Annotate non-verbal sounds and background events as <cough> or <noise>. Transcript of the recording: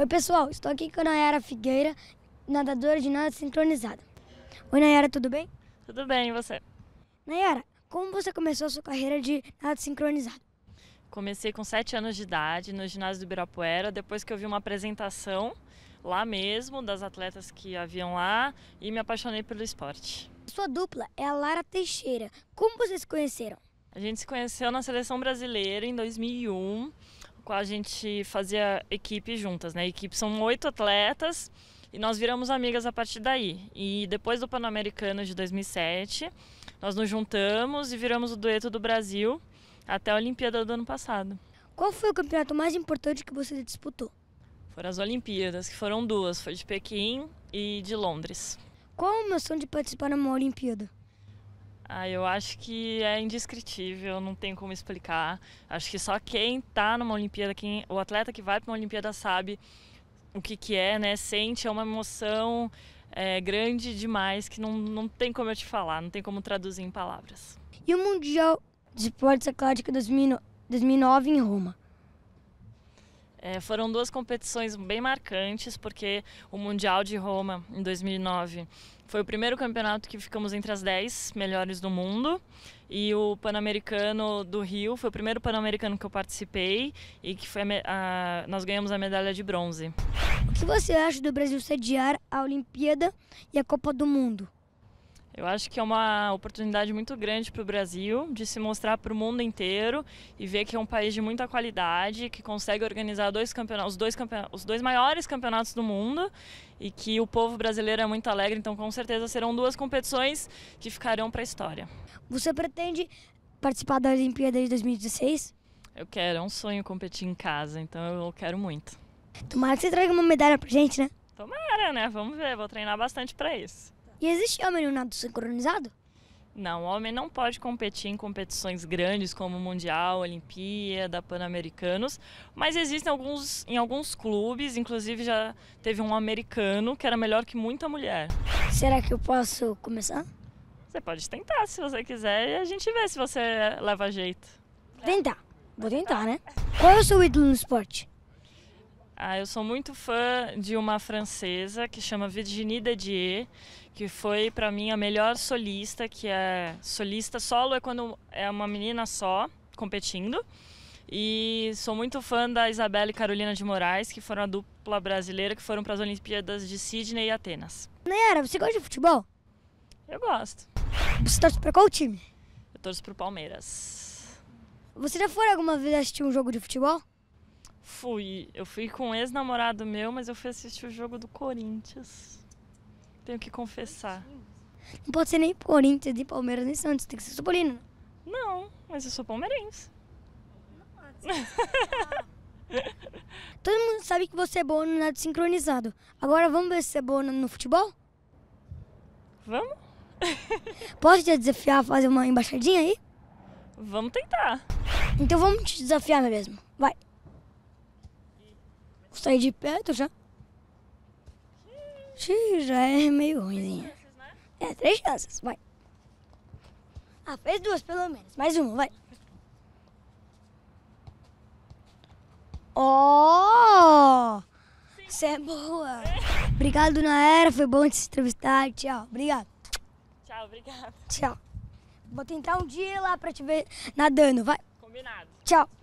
Oi, pessoal, estou aqui com a Nayara Figueira, nadadora de nada sincronizada. Oi, Nayara, tudo bem? Tudo bem, e você? Nayara, como você começou a sua carreira de nada sincronizada? Comecei com 7 anos de idade no ginásio do Ibirapuera, depois que eu vi uma apresentação lá mesmo das atletas que haviam lá e me apaixonei pelo esporte. Sua dupla é a Lara Teixeira. Como vocês se conheceram? A gente se conheceu na seleção brasileira em 2001 a gente fazia equipe juntas, né? equipe são oito atletas e nós viramos amigas a partir daí. E depois do Pan-Americano de 2007, nós nos juntamos e viramos o dueto do Brasil até a Olimpíada do ano passado. Qual foi o campeonato mais importante que você disputou? Foram as Olimpíadas, que foram duas, foi de Pequim e de Londres. Qual a emoção de participar de uma Olimpíada? Ah, eu acho que é indescritível, não tem como explicar. Acho que só quem está numa Olimpíada, quem, o atleta que vai para uma Olimpíada sabe o que, que é, né? Sente, é uma emoção é, grande demais que não, não tem como eu te falar, não tem como traduzir em palavras. E o Mundial de Esportes Aquáticos 2009 em Roma? É, foram duas competições bem marcantes, porque o Mundial de Roma, em 2009, foi o primeiro campeonato que ficamos entre as 10 melhores do mundo. E o Pan-Americano do Rio foi o primeiro Pan-Americano que eu participei e que foi a, a, nós ganhamos a medalha de bronze. O que você acha do Brasil sediar a Olimpíada e a Copa do Mundo? Eu acho que é uma oportunidade muito grande para o Brasil de se mostrar para o mundo inteiro e ver que é um país de muita qualidade, que consegue organizar dois os, dois os dois maiores campeonatos do mundo e que o povo brasileiro é muito alegre, então com certeza serão duas competições que ficarão para a história. Você pretende participar da Olimpíada de 2016? Eu quero, é um sonho competir em casa, então eu quero muito. Tomara que você traga uma medalha para gente, né? Tomara, né? Vamos ver, vou treinar bastante para isso. E existe homem no nado sincronizado? Não, o homem não pode competir em competições grandes como Mundial, Olimpíada, Pan-Americanos, mas existem alguns em alguns clubes, inclusive já teve um americano que era melhor que muita mulher. Será que eu posso começar? Você pode tentar se você quiser e a gente vê se você leva jeito. Tentar. Vou tentar, né? Qual é o seu ídolo no esporte? Ah, eu sou muito fã de uma francesa que chama Virginie Dedier, que foi para mim a melhor solista, que é solista solo é quando é uma menina só competindo. E sou muito fã da Isabela e Carolina de Moraes, que foram a dupla brasileira que foram para as Olimpíadas de Sydney e Atenas. Nayara, você gosta de futebol? Eu gosto. Você torce para qual time? Eu torço para o Palmeiras. Você já foi alguma vez assistir um jogo de futebol? Fui. Eu fui com um ex-namorado meu, mas eu fui assistir o jogo do Corinthians. Tenho que confessar. Não pode ser nem Corinthians, nem Palmeiras, nem Santos. Tem que ser Supolino. Não, mas eu sou palmeirense. Não <laughs> pode Todo mundo sabe que você é boa no nado sincronizado. Agora vamos ver se você é boa no futebol? Vamos? <laughs> Posso te desafiar a fazer uma embaixadinha aí? Vamos tentar. Então vamos te desafiar mesmo. Vai sair de perto já. Xiii, já é meio ruimzinha. É, três chances, vai. Ah, fez duas pelo menos. Mais uma, vai. Oh! Você é boa! Obrigado, Naera. Foi bom te entrevistar. Tchau. Obrigado. Tchau, obrigado. Tchau. Vou tentar um dia lá pra te ver nadando, vai. Combinado. Tchau.